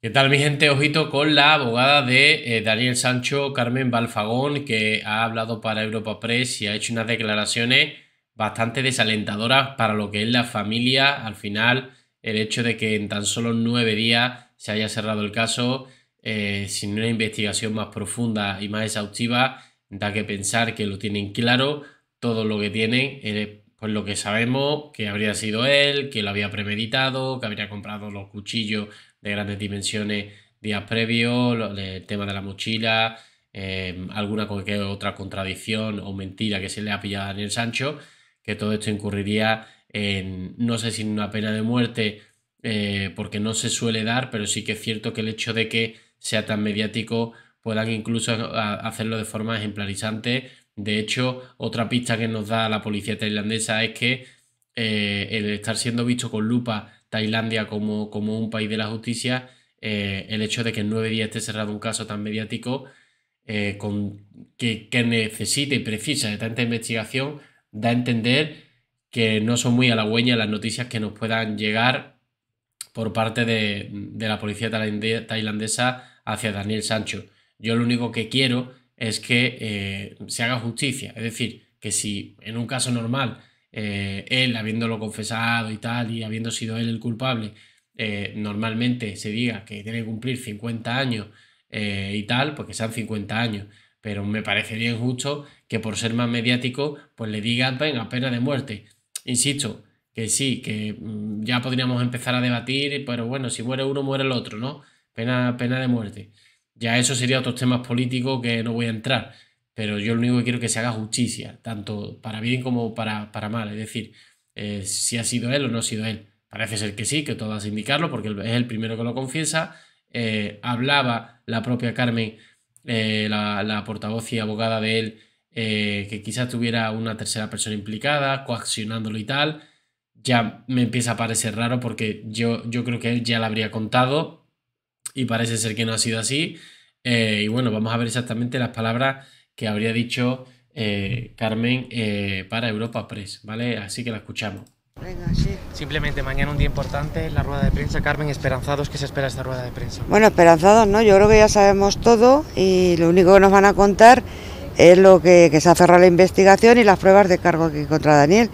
¿Qué tal mi gente? Ojito con la abogada de eh, Daniel Sancho, Carmen Balfagón, que ha hablado para Europa Press y ha hecho unas declaraciones bastante desalentadoras para lo que es la familia. Al final, el hecho de que en tan solo nueve días se haya cerrado el caso eh, sin una investigación más profunda y más exhaustiva, da que pensar que lo tienen claro, todo lo que tienen, eh, es pues lo que sabemos, que habría sido él, que lo había premeditado, que habría comprado los cuchillos de grandes dimensiones días previos, el tema de la mochila, em, alguna que otra contradicción o mentira que se le ha pillado a Daniel Sancho, que todo esto incurriría en, no sé si una pena de muerte, eh, porque no se suele dar, pero sí que es cierto que el hecho de que sea tan mediático puedan incluso hacerlo de forma ejemplarizante. De hecho, otra pista que nos da la policía tailandesa es que eh, el estar siendo visto con lupa Tailandia como, un país de la justicia, eh, el hecho de que en nueve días esté cerrado un caso tan mediático eh, con, que, que y precisa de tanta investigación, da a entender que no son muy halagüeñas las noticias que nos puedan llegar por parte de, la policía tailandesa hacia Daniel Sancho. Yo lo único que quiero es que eh, se haga justicia. Es decir, que si en un caso normal eh, él habiéndolo confesado y tal, y habiendo sido él el culpable, eh, normalmente se diga que tiene que cumplir 50 años eh, y tal, porque pues sean 50 años. Pero me parece bien justo que por ser más mediático, pues le digan, venga, pena de muerte. Insisto, que sí, que mm, ya podríamos empezar a debatir, pero bueno, si muere uno, muere el otro, ¿no? Pena, pena de muerte. Ya eso sería otros temas políticos que no voy a entrar pero yo lo único que quiero es que se haga justicia, tanto para bien como para, mal. Es decir, eh, si ha sido él o no ha sido él. Parece ser que sí, que todo hace indicarlo, porque es el primero que lo confiesa. Eh, hablaba la propia Carmen, eh, la, la, portavoz y abogada de él, que quizás tuviera una tercera persona implicada, coaccionándolo y tal. Ya me empieza a parecer raro porque yo, yo creo que él ya la habría contado y parece ser que no ha sido así. y bueno, vamos a ver exactamente las palabras que habría dicho eh, Carmen eh, para Europa Press, ¿vale? Así que la escuchamos. Simplemente mañana un día importante, la rueda de prensa. Carmen, esperanzados, que se espera esta rueda de prensa? Bueno, esperanzados, ¿no? Yo creo que ya sabemos todo y lo único que nos van a contar es lo que, se ha cerrado la investigación y las pruebas de cargo aquí contra Daniel.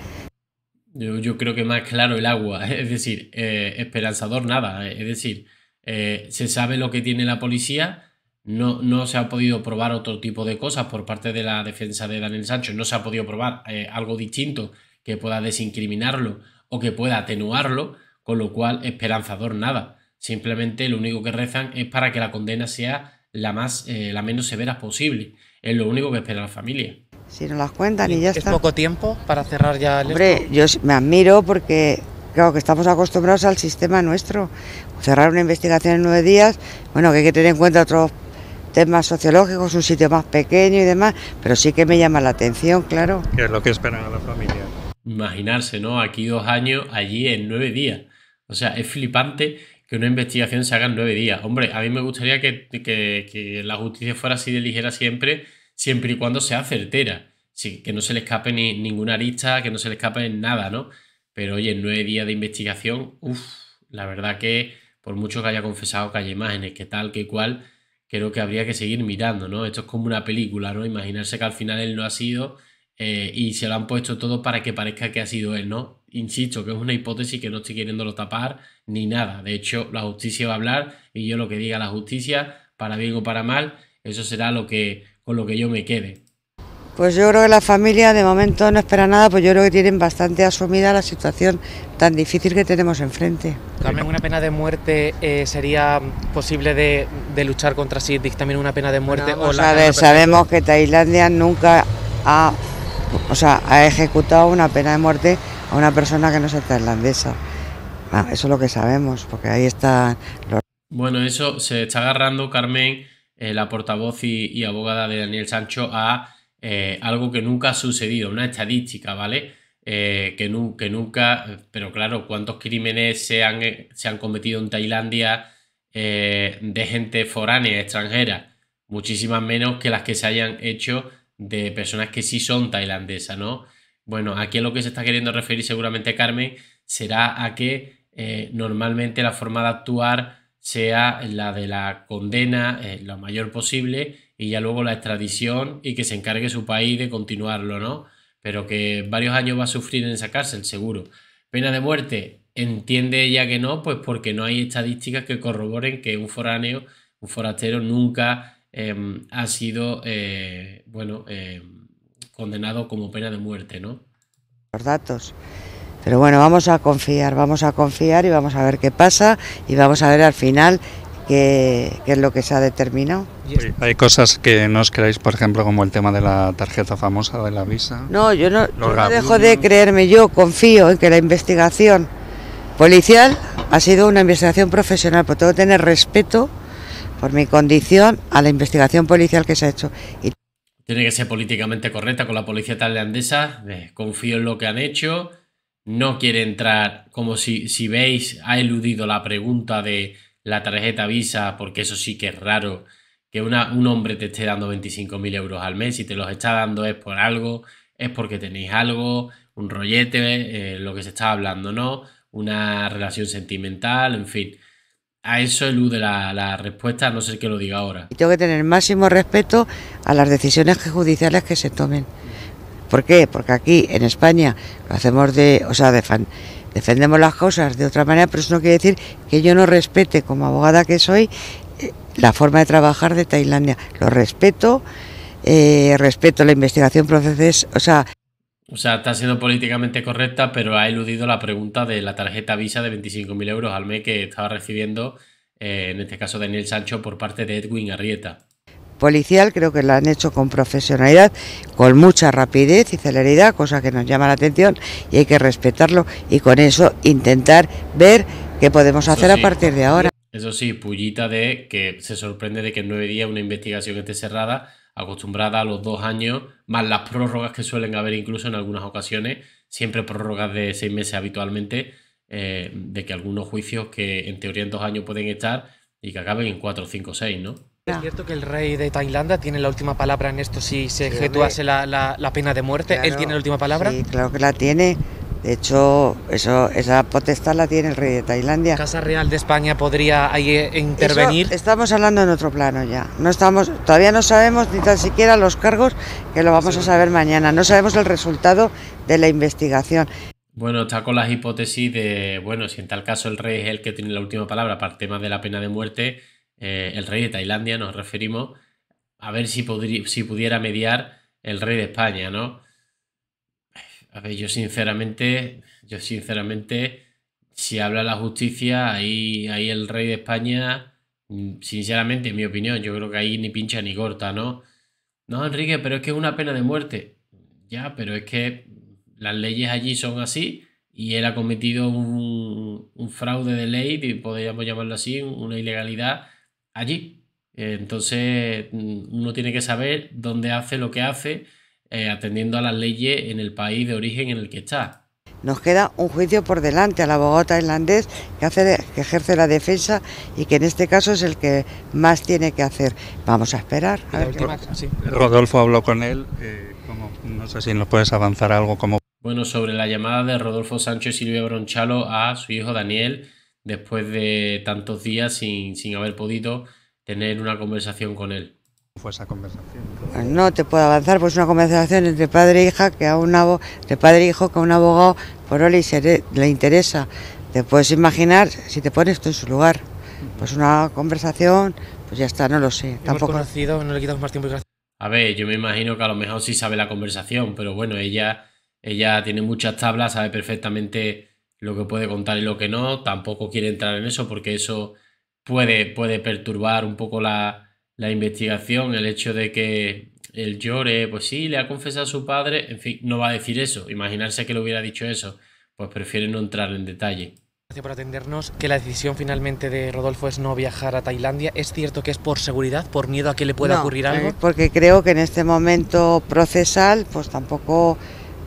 Yo, creo que más claro el agua, es decir, eh, esperanzador nada, es decir, se sabe lo que tiene la policía, no, se ha podido probar otro tipo de cosas por parte de la defensa de Daniel Sancho. No se ha podido probar eh, algo distinto que pueda desincriminarlo o que pueda atenuarlo, con lo cual esperanzador nada. Simplemente lo único que rezan es para que la condena sea la, más, eh, la menos severa posible. Es lo único que espera la familia. Si no las cuentan y ya está. ¿Es poco tiempo para cerrar ya el Hombre, yo me admiro porque creo que estamos acostumbrados al sistema nuestro. Cerrar una investigación en nueve días, bueno, que hay que tener en cuenta otros temas sociológicos, un sitio más pequeño y demás, pero sí que me llama la atención, claro. ¿Qué es lo que esperan a la familia? Imaginarse, ¿no? Aquí dos años, allí en nueve días. O sea, es flipante que una investigación se haga en nueve días. Hombre, a mí me gustaría que, la justicia fuera así de ligera siempre, siempre y cuando sea certera. que no se le escape ni, ninguna arista, que no se le escape nada, ¿no? Pero oye, en nueve días de investigación, uff, la verdad que por mucho que haya confesado que hay imágenes, que tal, que cual, creo que habría que seguir mirando, ¿no? Esto es como una película, ¿no? Imaginarse que al final él no ha sido eh, y se lo han puesto todo para que parezca que ha sido él, ¿no? Insisto, que es una hipótesis que no estoy queriéndolo tapar ni nada. De hecho, la justicia va a hablar y yo lo que diga la justicia, para bien o para mal, eso será lo que con lo que yo me quede. Pues yo creo que la familia de momento no espera nada, pues yo creo que tienen bastante asumida la situación tan difícil que tenemos enfrente. Carmen, ¿una pena de muerte eh, sería posible de, luchar contra si también una pena de muerte? o la sabemos que Tailandia nunca ha, o sea, ha ejecutado una pena de muerte a una persona que no sea tailandesa. Ah, eso es lo que sabemos, porque ahí está... Bueno, eso se está agarrando Carmen, eh, la portavoz y abogada de Daniel Sancho, a eh, algo que nunca ha sucedido, una estadística, ¿vale? Eh, que, nunca, pero claro, cuántos crímenes se han, eh, se han cometido en Tailandia de gente foránea, extranjera, muchísimas menos que las que se hayan hecho de personas que sí son tailandesas, ¿no? Bueno, aquí a lo que se está queriendo referir seguramente Carmen será a que normalmente la forma de actuar sea la de la condena lo mayor posible y ya luego la extradición y que se encargue su país de continuarlo, ¿no? Pero que varios años va a sufrir en esa cárcel, seguro. Pena de muerte, entiende ella que no, pues porque no hay estadísticas que corroboren que un foráneo, un forastero nunca em, ha sido, eh, bueno, em, condenado como pena de muerte, ¿no? Los datos. Pero bueno, vamos a confiar, vamos a confiar y vamos a ver qué pasa y vamos a ver al final que, es lo que se ha determinado. ¿Hay cosas que no os creáis, por ejemplo, como el tema de la tarjeta famosa de la Visa? No, yo no, dejo de creerme, yo confío en que la investigación policial ha sido una investigación profesional, por todo tener respeto por mi condición a la investigación policial que se ha hecho. Y... Tiene que ser políticamente correcta con la policía tailandesa, eh, confío en lo que han hecho, no quiere entrar, como si, si veis, ha eludido la pregunta de la tarjeta Visa, porque eso sí que es raro que una, un hombre te esté dando 25.000 euros al mes. y te los está dando es por algo, es porque tenéis algo, un rollete, eh, lo que se está hablando, ¿no? Una relación sentimental, en fin. A eso elude la, la respuesta, a no ser que lo diga ahora. Y tengo que tener máximo respeto a las decisiones judiciales que se tomen. ¿Por qué? Porque aquí en España hacemos de, o sea, defendemos las cosas de otra manera, pero eso no quiere decir que yo no respete como abogada que soy eh, la forma de trabajar de Tailandia. Lo respeto, eh, respeto la investigación proceses, o sea... O sea, está siendo políticamente correcta, pero ha eludido la pregunta de la tarjeta Visa de 25.000 euros al mes que estaba recibiendo, eh, en este caso Daniel Sancho, por parte de Edwin Arrieta policial, creo que la han hecho con profesionalidad, con mucha rapidez y celeridad, cosa que nos llama la atención y hay que respetarlo y con eso intentar ver qué podemos hacer a partir de ahora. Eso sí, pullita de que se sorprende de que en nueve días una investigación esté cerrada, acostumbrada a los dos años, más las prórrogas que suelen haber incluso en algunas ocasiones, siempre prórrogas de seis meses habitualmente, eh, de que algunos juicios que en teoría en dos años pueden estar y que acaben en cuatro, cinco, seis, ¿no? Es ah. cierto que el rey de Tailandia tiene la última palabra en esto si se ejecutase la, la, pena de muerte. ¿Él tiene la última palabra? Sí, claro que la tiene. De hecho, eso, esa potestad la tiene el rey de Tailandia. ¿Casa Real de España podría ahí eh, intervenir? estamos hablando en otro plano ya. No estamos, todavía no sabemos ni tan siquiera los cargos, que lo vamos a saber mañana. No sabemos el resultado de la investigación. Bueno, está con las hipótesis de, bueno, si en tal caso el rey es el que tiene la última palabra para el tema de la pena de muerte, eh, el rey de Tailandia, nos referimos, a ver si, si pudiera mediar el rey de España, ¿no? A ver, yo sinceramente, yo sinceramente, si habla la justicia, ahí, ahí el rey de España, mm, sinceramente, en mi opinión, yo creo que ahí ni pincha ni corta, ¿no? No, Enrique, pero es que es una pena de muerte. Ya, pero es que las leyes allí son así y él ha cometido un, un fraude de ley, podríamos llamarlo así, una ilegalidad allí. Entonces mm, uno tiene que saber dónde hace lo que hace, eh, atendiendo a las leyes en el país de origen en el que está. Nos queda un juicio por delante al abogado tailandés que, hace, que ejerce la defensa y que en este caso es el que más tiene que hacer. Vamos a esperar a ver qué pasa. Rodolfo habló con él, eh, no sé si nos puedes avanzar algo como... Bueno, sobre la llamada de Rodolfo Sánchez y Silvia Bronchalo a su hijo Daniel después de tantos días sin, sin haber podido tener una conversación con él. Fue esa conversación. Pues no te puedo avanzar, pues una conversación entre padre e hija que a un de padre e hijo que a un abogado por hoy le interesa. Te puedes imaginar si te pones tú en su lugar. Pues una conversación, pues ya está, no lo sé. Tampoco conocido, no le quitamos más tiempo. A ver, yo me imagino que a lo mejor sí sabe la conversación, pero bueno, ella, ella tiene muchas tablas, sabe perfectamente lo que puede contar y lo que no. Tampoco quiere entrar en eso porque eso puede, puede perturbar un poco la, la investigación, el hecho de que él llore, pues sí, le ha confesado a su padre, en fin, no va a decir eso, imaginarse que le hubiera dicho eso, pues prefiere no entrar en detalle. Gracias por atendernos. Que la decisión finalmente de Rodolfo es no viajar a Tailandia. ¿Es cierto que es por seguridad, por miedo a que le pueda ocurrir eh, algo? porque creo que en este momento procesal, pues tampoco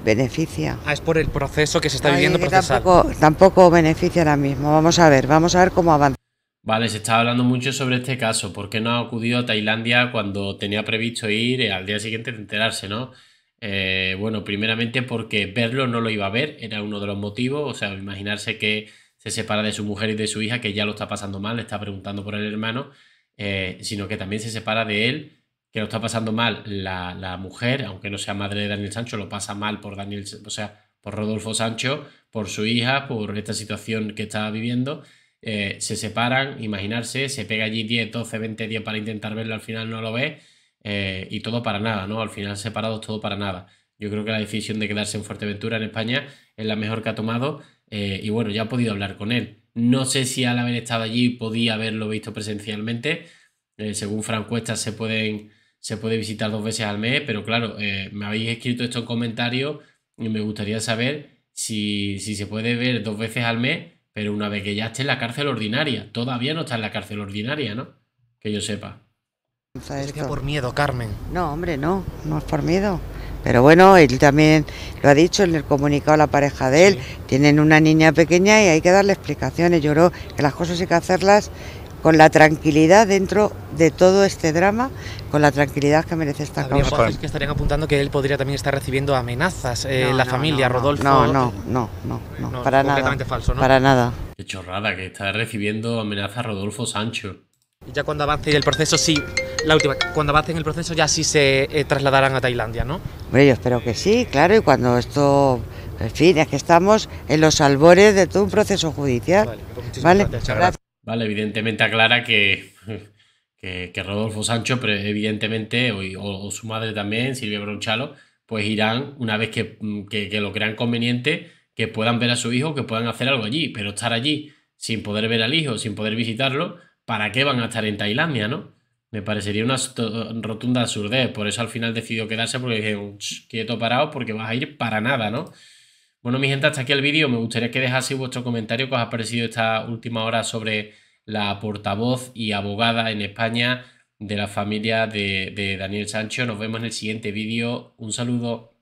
beneficia. Ah, es por el proceso que se está viviendo procesal. Tampoco, beneficia ahora mismo. Vamos a ver, vamos a ver cómo avanza. Vale, se está hablando mucho sobre este caso. ¿Por qué no ha acudido a Tailandia cuando tenía previsto ir eh, al día siguiente de enterarse, no? Eh, bueno, primeramente porque verlo no lo iba a ver, era uno de los motivos. O sea, imaginarse que se separa de su mujer y de su hija, que ya lo está pasando mal, le está preguntando por el hermano, eh, sino que también se separa de él que lo está pasando mal la, mujer, aunque no sea madre de Daniel Sancho, lo pasa mal por Daniel, o sea, por Rodolfo Sancho, por su hija, por esta situación que está viviendo. Eh, se separan, imaginarse, se pega allí 10, 12, 20 días para intentar verlo, al final no lo ve eh, y todo para nada, ¿no? Al final separados, todo para nada. Yo creo que la decisión de quedarse en Fuerteventura, en España, es la mejor que ha tomado eh, y bueno, ya ha podido hablar con él. No sé si al haber estado allí podía haberlo visto presencialmente. según Fran se pueden se puede visitar dos veces al mes, pero claro, eh, me habéis escrito esto en comentarios y me gustaría saber si, si se puede ver dos veces al mes, pero una vez que ya esté en la cárcel ordinaria. Todavía no está en la cárcel ordinaria, ¿no? Que yo sepa. Es que por miedo, Carmen. No, hombre, no, no es por miedo. Pero bueno, él también lo ha dicho en el comunicado a la pareja de él. Tienen una niña pequeña y hay que darle explicaciones. Yo creo que las cosas hay que hacerlas con la tranquilidad dentro de todo este drama, con la tranquilidad que merece esta Habría Voces que estarían apuntando que él podría también estar recibiendo amenazas, eh, la familia, Rodolfo. No, no, no, no, para nada. Falso, para nada. Qué chorrada, que está recibiendo amenazas Rodolfo Sancho. Y ya cuando avance el proceso, sí, la última, cuando avance el proceso ya sí se eh, trasladarán a Tailandia, ¿no? Bueno, yo espero que sí, claro, y cuando esto en fin, es que estamos en los albores de todo un proceso judicial. Vale, pues gracias. Vale, evidentemente aclara que, que, Rodolfo Sancho, evidentemente, o, o, su madre también, Silvia Bronchalo, pues irán, una vez mm, que, que, lo crean conveniente, que puedan ver a su hijo, que puedan hacer algo allí, pero estar allí sin poder ver al hijo, sin poder visitarlo, ¿para qué van a estar en Tailandia, no? Me parecería una rotunda absurdez. Por eso al final decidió quedarse porque dije, quieto parado porque vas a ir para nada, ¿no? Bueno, mi gente, hasta aquí el vídeo. Me gustaría que dejaseis vuestro comentario que os ha parecido esta última hora sobre la portavoz y abogada en España de la familia de, de Daniel Sancho. Nos vemos en el siguiente vídeo. Un saludo.